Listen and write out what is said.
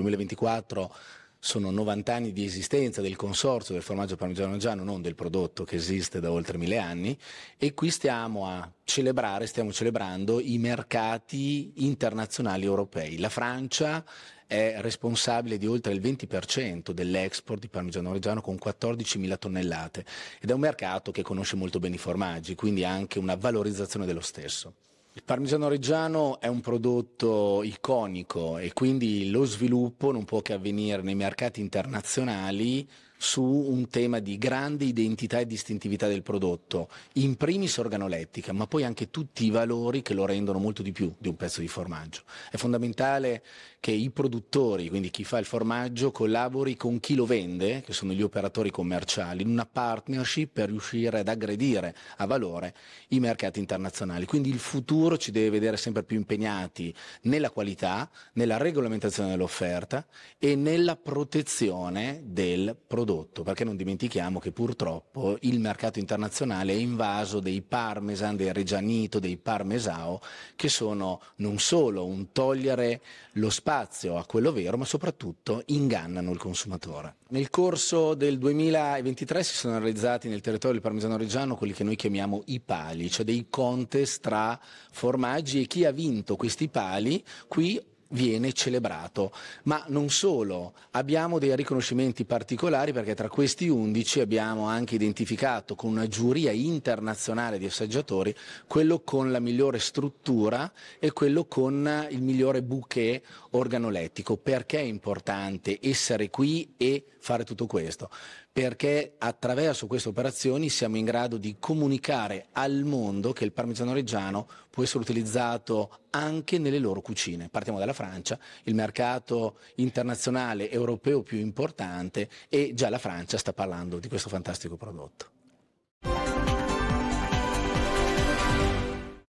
2024 sono 90 anni di esistenza del consorzio del formaggio parmigiano reggiano, non del prodotto che esiste da oltre mille anni e qui stiamo a celebrare, stiamo celebrando i mercati internazionali europei. La Francia è responsabile di oltre il 20% dell'export di parmigiano reggiano con 14.000 tonnellate ed è un mercato che conosce molto bene i formaggi, quindi anche una valorizzazione dello stesso. Il parmigiano reggiano è un prodotto iconico e quindi lo sviluppo non può che avvenire nei mercati internazionali su un tema di grande identità e distintività del prodotto, in primis organolettica, ma poi anche tutti i valori che lo rendono molto di più di un pezzo di formaggio. È fondamentale che i produttori, quindi chi fa il formaggio, collabori con chi lo vende, che sono gli operatori commerciali, in una partnership per riuscire ad aggredire a valore i mercati internazionali. Quindi il futuro ci deve vedere sempre più impegnati nella qualità, nella regolamentazione dell'offerta e nella protezione del prodotto prodotto, perché non dimentichiamo che purtroppo il mercato internazionale è invaso dei parmesan, del reggianito, dei parmesao, che sono non solo un togliere lo spazio a quello vero, ma soprattutto ingannano il consumatore. Nel corso del 2023 si sono realizzati nel territorio del parmesano reggiano quelli che noi chiamiamo i pali, cioè dei contest tra formaggi e chi ha vinto questi pali qui viene celebrato. Ma non solo, abbiamo dei riconoscimenti particolari perché tra questi 11 abbiamo anche identificato con una giuria internazionale di assaggiatori quello con la migliore struttura e quello con il migliore bouquet organolettico. Perché è importante essere qui e fare tutto questo? perché attraverso queste operazioni siamo in grado di comunicare al mondo che il parmigiano reggiano può essere utilizzato anche nelle loro cucine. Partiamo dalla Francia, il mercato internazionale europeo più importante e già la Francia sta parlando di questo fantastico prodotto.